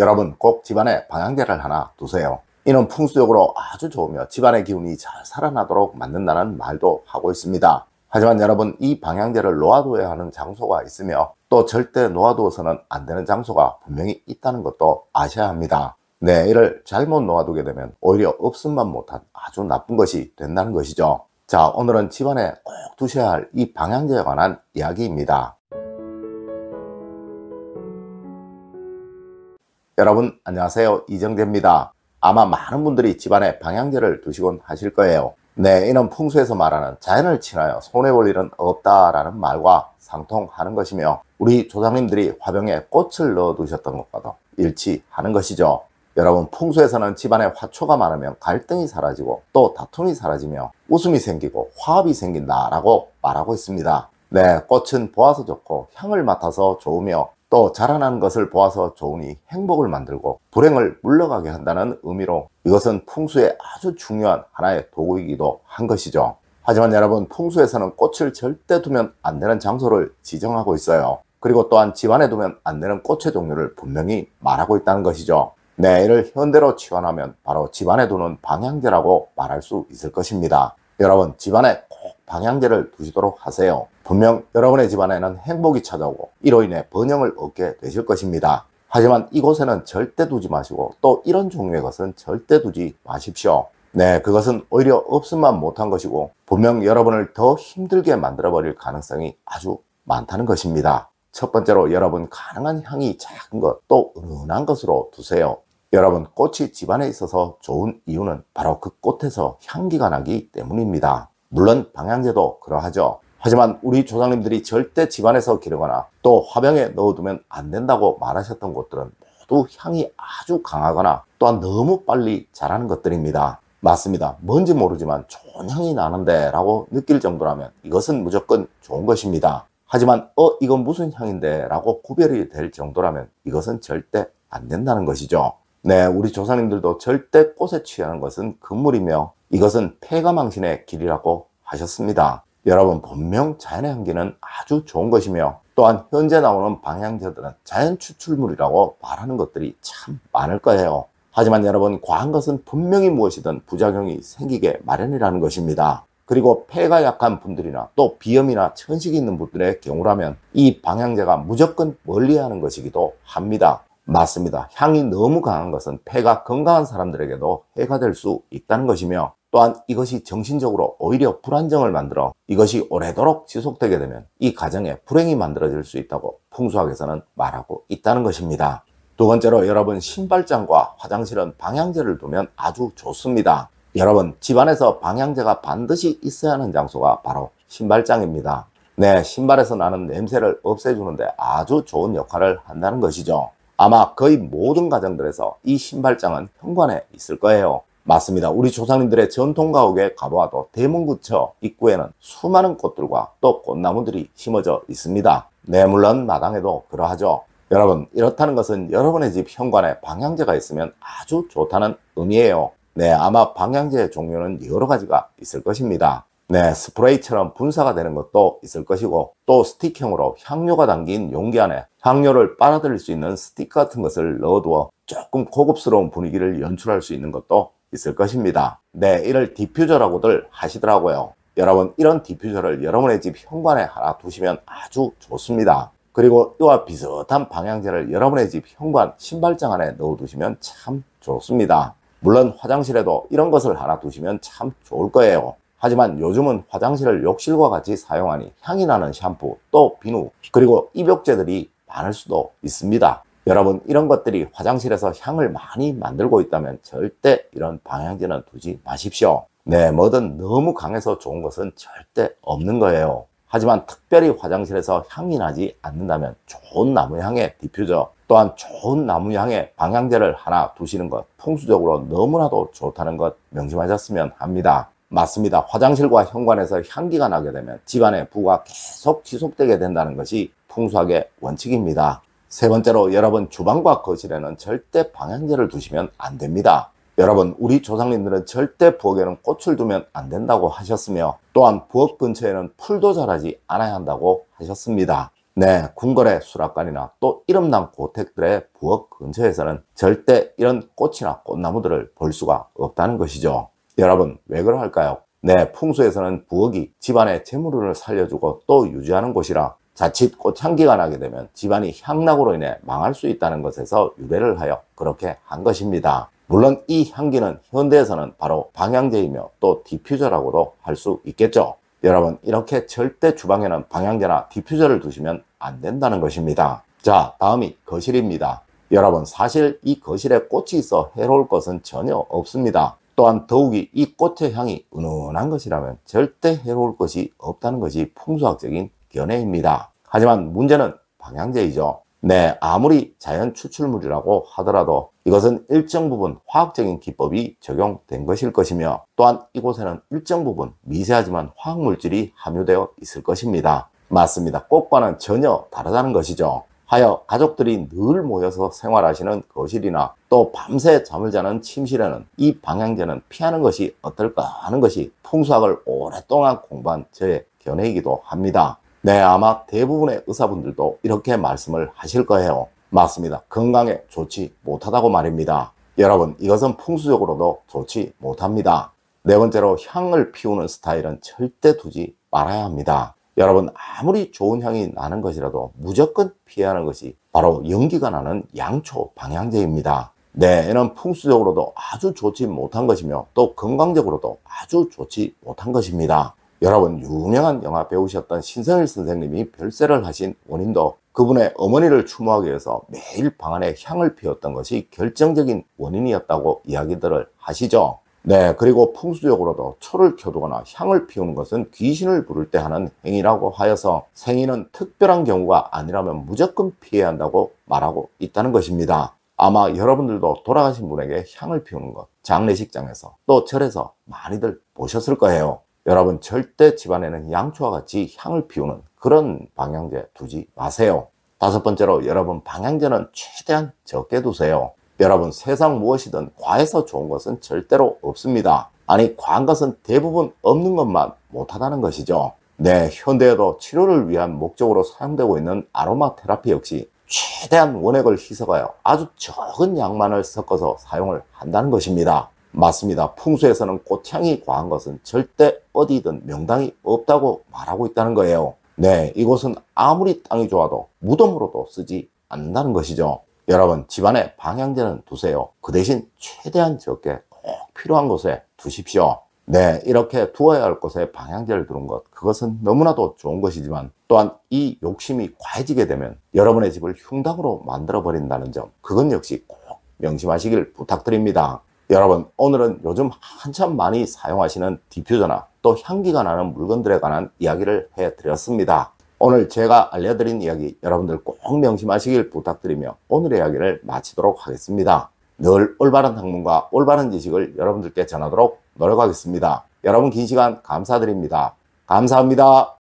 여러분 꼭 집안에 방향제를 하나 두세요. 이는 풍수적으로 아주 좋으며 집안의 기운이 잘 살아나도록 만든다는 말도 하고 있습니다. 하지만 여러분 이 방향제를 놓아둬야 하는 장소가 있으며 또 절대 놓아두어서는 안 되는 장소가 분명히 있다는 것도 아셔야 합니다. 네, 이를 잘못 놓아두게 되면 오히려 없음만 못한 아주 나쁜 것이 된다는 것이죠. 자, 오늘은 집안에 꼭 두셔야 할 이 방향제에 관한 이야기입니다. 여러분 안녕하세요 이정재입니다. 아마 많은 분들이 집안에 방향제를 두시곤 하실 거예요. 네, 이는 풍수에서 말하는 자연을 친하여 손해볼 일은 없다라는 말과 상통하는 것이며 우리 조상님들이 화병에 꽃을 넣어 두셨던 것과도 일치하는 것이죠. 여러분 풍수에서는 집안에 화초가 많으면 갈등이 사라지고 또 다툼이 사라지며 웃음이 생기고 화합이 생긴다라고 말하고 있습니다. 네, 꽃은 보아서 좋고 향을 맡아서 좋으며 또 자라난 것을 보아서 좋으니 행복을 만들고 불행을 물러가게 한다는 의미로 이것은 풍수의 아주 중요한 하나의 도구이기도 한 것이죠. 하지만 여러분 풍수에서는 꽃을 절대 두면 안 되는 장소를 지정하고 있어요. 그리고 또한 집안에 두면 안 되는 꽃의 종류를 분명히 말하고 있다는 것이죠. 내 네, 애를 현대로 치환하면 바로 집안에 두는 방향제라고 말할 수 있을 것입니다. 여러분 집안에 방향제를 두시도록 하세요. 분명 여러분의 집안에는 행복이 찾아오고 이로 인해 번영을 얻게 되실 것입니다. 하지만 이곳에는 절대 두지 마시고 또 이런 종류의 것은 절대 두지 마십시오. 네, 그것은 오히려 없음만 못한 것이고 분명 여러분을 더 힘들게 만들어버릴 가능성이 아주 많다는 것입니다. 첫 번째로 여러분 가능한 향이 작은 것 또 은은한 것으로 두세요. 여러분 꽃이 집안에 있어서 좋은 이유는 바로 그 꽃에서 향기가 나기 때문입니다. 물론 방향제도 그러하죠. 하지만 우리 조상님들이 절대 집안에서 기르거나 또 화병에 넣어두면 안 된다고 말하셨던 것들은 모두 향이 아주 강하거나 또한 너무 빨리 자라는 것들입니다. 맞습니다. 뭔지 모르지만 좋은 향이 나는데 라고 느낄 정도라면 이것은 무조건 좋은 것입니다. 하지만 어 이건 무슨 향인데 라고 구별이 될 정도라면 이것은 절대 안 된다는 것이죠. 네, 우리 조상님들도 절대 꽃에 취하는 것은 금물이며 이것은 폐가망신의 길이라고 하셨습니다. 여러분 분명 자연의 향기는 아주 좋은 것이며 또한 현재 나오는 방향제들은 자연 추출물이라고 말하는 것들이 참 많을 거예요. 하지만 여러분 과한 것은 분명히 무엇이든 부작용이 생기게 마련이라는 것입니다. 그리고 폐가 약한 분들이나 또 비염이나 천식이 있는 분들의 경우라면 이 방향제가 무조건 멀리하는 것이기도 합니다. 맞습니다. 향이 너무 강한 것은 폐가 건강한 사람들에게도 해가 될 수 있다는 것이며 또한 이것이 정신적으로 오히려 불안정을 만들어 이것이 오래도록 지속되게 되면 이 가정에 불행이 만들어질 수 있다고 풍수학에서는 말하고 있다는 것입니다. 두 번째로 여러분 신발장과 화장실은 방향제를 두면 아주 좋습니다. 여러분 집안에서 방향제가 반드시 있어야 하는 장소가 바로 신발장입니다. 네, 신발에서 나는 냄새를 없애주는데 아주 좋은 역할을 한다는 것이죠. 아마 거의 모든 가정들에서 이 신발장은 현관에 있을 거예요. 맞습니다. 우리 조상님들의 전통 가옥에 가보아도 대문구처 입구에는 수많은 꽃들과 또 꽃나무들이 심어져 있습니다. 네, 물론 마당에도 그러하죠. 여러분, 이렇다는 것은 여러분의 집 현관에 방향제가 있으면 아주 좋다는 의미예요. 네, 아마 방향제의 종류는 여러 가지가 있을 것입니다. 네, 스프레이처럼 분사가 되는 것도 있을 것이고 또 스틱형으로 향료가 담긴 용기 안에 향료를 빨아들일 수 있는 스틱 같은 것을 넣어두어 조금 고급스러운 분위기를 연출할 수 있는 것도 있을 것입니다. 네, 이를 디퓨저라고들 하시더라고요. 여러분, 이런 디퓨저를 여러분의 집 현관에 하나 두시면 아주 좋습니다. 그리고 이와 비슷한 방향제를 여러분의 집 현관 신발장 안에 넣어두시면 참 좋습니다. 물론 화장실에도 이런 것을 하나 두시면 참 좋을 거예요. 하지만 요즘은 화장실을 욕실과 같이 사용하니 향이 나는 샴푸, 또 비누, 그리고 입욕제들이 많을 수도 있습니다. 여러분 이런 것들이 화장실에서 향을 많이 만들고 있다면 절대 이런 방향제는 두지 마십시오. 네, 뭐든 너무 강해서 좋은 것은 절대 없는 거예요. 하지만 특별히 화장실에서 향이 나지 않는다면 좋은 나무 향의 디퓨저 또한 좋은 나무 향의 방향제를 하나 두시는 것 풍수적으로 너무나도 좋다는 것 명심하셨으면 합니다. 맞습니다. 화장실과 현관에서 향기가 나게 되면 집안의 부가 계속 지속되게 된다는 것이 풍수학의 원칙입니다. 세 번째로 여러분 주방과 거실에는 절대 방향제를 두시면 안 됩니다. 여러분 우리 조상님들은 절대 부엌에는 꽃을 두면 안 된다고 하셨으며 또한 부엌 근처에는 풀도 자라지 않아야 한다고 하셨습니다. 네, 궁궐의 수락관이나 또 이름난 고택들의 부엌 근처에서는 절대 이런 꽃이나 꽃나무들을 볼 수가 없다는 것이죠. 여러분 왜 그럴까요? 네, 풍수에서는 부엌이 집안의 재물을 살려주고 또 유지하는 곳이라 자칫 꽃향기가 나게 되면 집안이 향락으로 인해 망할 수 있다는 것에서 유배를 하여 그렇게 한 것입니다. 물론 이 향기는 현대에서는 바로 방향제이며 또 디퓨저라고도 할 수 있겠죠. 여러분 이렇게 절대 주방에는 방향제나 디퓨저를 두시면 안 된다는 것입니다. 자 다음이 거실입니다. 여러분 사실 이 거실에 꽃이 있어 해로울 것은 전혀 없습니다. 또한 더욱이 이 꽃의 향이 은은한 것이라면 절대 해로울 것이 없다는 것이 풍수학적인 견해입니다. 하지만 문제는 방향제이죠. 네, 아무리 자연 추출물이라고 하더라도 이것은 일정 부분 화학적인 기법이 적용된 것일 것이며 또한 이곳에는 일정 부분 미세하지만 화학물질이 함유되어 있을 것입니다. 맞습니다. 꽃과는 전혀 다르다는 것이죠. 하여 가족들이 늘 모여서 생활하시는 거실이나 또 밤새 잠을 자는 침실에는 이 방향제는 피하는 것이 어떨까 하는 것이 풍수학을 오랫동안 공부한 저의 견해이기도 합니다. 네, 아마 대부분의 의사분들도 이렇게 말씀을 하실 거예요. 맞습니다. 건강에 좋지 못하다고 말입니다. 여러분, 이것은 풍수적으로도 좋지 못합니다. 네 번째로 향을 피우는 스타일은 절대 두지 말아야 합니다. 여러분, 아무리 좋은 향이 나는 것이라도 무조건 피해야 하는 것이 바로 연기가 나는 양초 방향제입니다. 네, 이는 풍수적으로도 아주 좋지 못한 것이며 또 건강적으로도 아주 좋지 못한 것입니다. 여러분 유명한 영화 배우셨던 신성일 선생님이 별세를 하신 원인도 그분의 어머니를 추모하기 위해서 매일 방 안에 향을 피웠던 것이 결정적인 원인이었다고 이야기들을 하시죠. 네, 그리고 풍수적으로도 초를 켜두거나 향을 피우는 것은 귀신을 부를 때 하는 행위라고 하여서 생인은 특별한 경우가 아니라면 무조건 피해야 한다고 말하고 있다는 것입니다. 아마 여러분들도 돌아가신 분에게 향을 피우는 것, 장례식장에서 또 절에서 많이들 보셨을 거예요. 여러분 절대 집안에는 양초와 같이 향을 피우는 그런 방향제 두지 마세요. 다섯 번째로 여러분 방향제는 최대한 적게 두세요. 여러분 세상 무엇이든 과해서 좋은 것은 절대로 없습니다. 아니 과한 것은 대부분 없는 것만 못하다는 것이죠. 네, 현대에도 치료를 위한 목적으로 사용되고 있는 아로마 테라피 역시 최대한 원액을 희석하여 아주 적은 양만을 섞어서 사용을 한다는 것입니다. 맞습니다. 풍수에서는 꽃향이 과한 것은 절대 어디든 명당이 없다고 말하고 있다는 거예요. 네, 이곳은 아무리 땅이 좋아도 무덤으로도 쓰지 않는다는 것이죠. 여러분, 집안에 방향제는 두세요. 그 대신 최대한 적게 꼭 필요한 곳에 두십시오. 네, 이렇게 두어야 할 곳에 방향제를 두는 것, 그것은 너무나도 좋은 것이지만 또한 이 욕심이 과해지게 되면 여러분의 집을 흉당으로 만들어 버린다는 점, 그건 역시 꼭 명심하시길 부탁드립니다. 여러분 오늘은 요즘 한참 많이 사용하시는 디퓨저나 또 향기가 나는 물건들에 관한 이야기를 해드렸습니다. 오늘 제가 알려드린 이야기 여러분들 꼭 명심하시길 부탁드리며 오늘의 이야기를 마치도록 하겠습니다. 늘 올바른 학문과 올바른 지식을 여러분들께 전하도록 노력하겠습니다. 여러분 긴 시간 감사드립니다. 감사합니다.